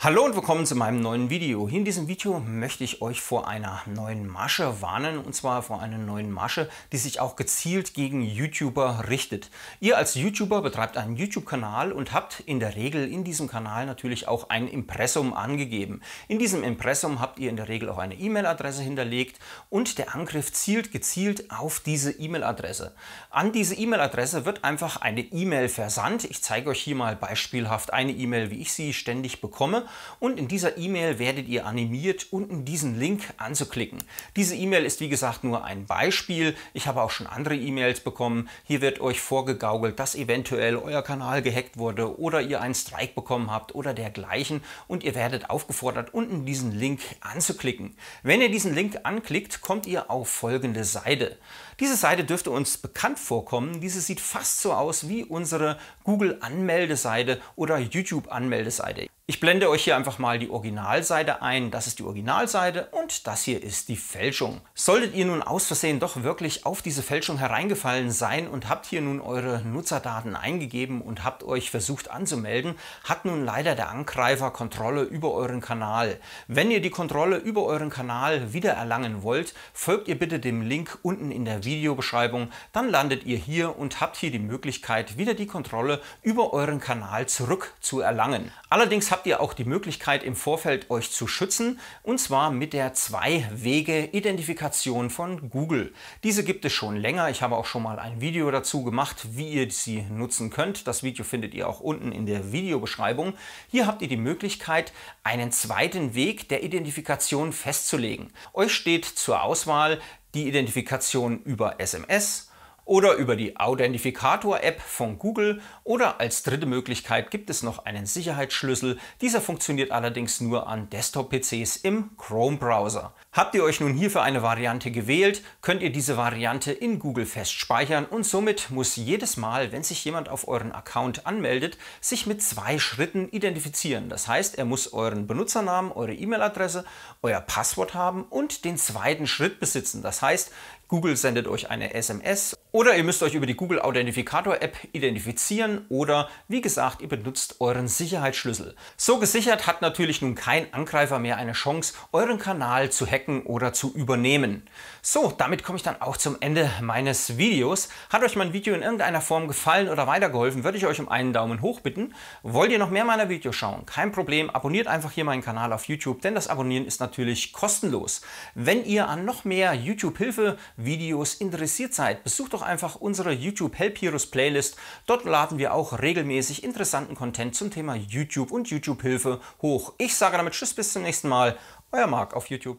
Hallo und willkommen zu meinem neuen Video. Hier in diesem Video möchte ich euch vor einer neuen Masche warnen und zwar vor einer neuen Masche, die sich auch gezielt gegen YouTuber richtet. Ihr als YouTuber betreibt einen YouTube-Kanal und habt in der Regel in diesem Kanal natürlich auch ein Impressum angegeben. In diesem Impressum habt ihr in der Regel auch eine E-Mail-Adresse hinterlegt und der Angriff zielt gezielt auf diese E-Mail-Adresse. An diese E-Mail-Adresse wird einfach eine E-Mail versandt. Ich zeige euch hier mal beispielhaft eine E-Mail, wie ich sie ständig bekomme und in dieser E-Mail werdet ihr animiert, unten diesen Link anzuklicken. Diese E-Mail ist wie gesagt nur ein Beispiel. Ich habe auch schon andere E-Mails bekommen. Hier wird euch vorgegaukelt, dass eventuell euer Kanal gehackt wurde oder ihr einen Strike bekommen habt oder dergleichen und ihr werdet aufgefordert, unten diesen Link anzuklicken. Wenn ihr diesen Link anklickt, kommt ihr auf folgende Seite. Diese Seite dürfte uns bekannt vorkommen. Diese sieht fast so aus wie unsere Google-Anmeldeseite oder YouTube-Anmeldeseite. Ich blende euch hier einfach mal die Originalseite ein. Das ist die Originalseite und das hier ist die Fälschung. Solltet ihr nun aus Versehen doch wirklich auf diese Fälschung hereingefallen sein und habt hier nun eure Nutzerdaten eingegeben und habt euch versucht anzumelden, hat nun leider der Angreifer Kontrolle über euren Kanal. Wenn ihr die Kontrolle über euren Kanal wiedererlangen wollt, folgt ihr bitte dem Link unten in der Videobeschreibung. Dann landet ihr hier und habt hier die Möglichkeit, wieder die Kontrolle über euren Kanal zurück zu erlangen. Allerdings habt habt ihr auch die Möglichkeit im Vorfeld euch zu schützen und zwar mit der Zwei-Wege-Identifikation von Google. Diese gibt es schon länger. Ich habe auch schon mal ein Video dazu gemacht, wie ihr sie nutzen könnt. Das Video findet ihr auch unten in der Videobeschreibung. Hier habt ihr die Möglichkeit, einen zweiten Weg der Identifikation festzulegen. Euch steht zur Auswahl die Identifikation über SMS, oder über die Authentifikator-App von Google oder als dritte Möglichkeit gibt es noch einen Sicherheitsschlüssel. Dieser funktioniert allerdings nur an Desktop-PCs im Chrome-Browser. Habt ihr euch nun hierfür eine Variante gewählt, könnt ihr diese Variante in Google fest speichern und somit muss jedes Mal, wenn sich jemand auf euren Account anmeldet, sich mit zwei Schritten identifizieren. Das heißt, er muss euren Benutzernamen, eure E-Mail-Adresse, euer Passwort haben und den zweiten Schritt besitzen. Das heißt, Google sendet euch eine SMS oder ihr müsst euch über die Google Authentifikator App identifizieren oder wie gesagt, ihr benutzt euren Sicherheitsschlüssel. So gesichert hat natürlich nun kein Angreifer mehr eine Chance, euren Kanal zu hacken oder zu übernehmen. So, damit komme ich dann auch zum Ende meines Videos. Hat euch mein Video in irgendeiner Form gefallen oder weitergeholfen, würde ich euch um einen Daumen hoch bitten. Wollt ihr noch mehr meiner Videos schauen? Kein Problem, abonniert einfach hier meinen Kanal auf YouTube, denn das Abonnieren ist natürlich kostenlos. Wenn ihr an noch mehr YouTube-Hilfe-Videos interessiert seid, besucht doch einfach unsere YouTube Help Heroes Playlist. Dort laden wir auch regelmäßig interessanten Content zum Thema YouTube und YouTube-Hilfe hoch. Ich sage damit Tschüss bis zum nächsten Mal. Euer Marc auf YouTube.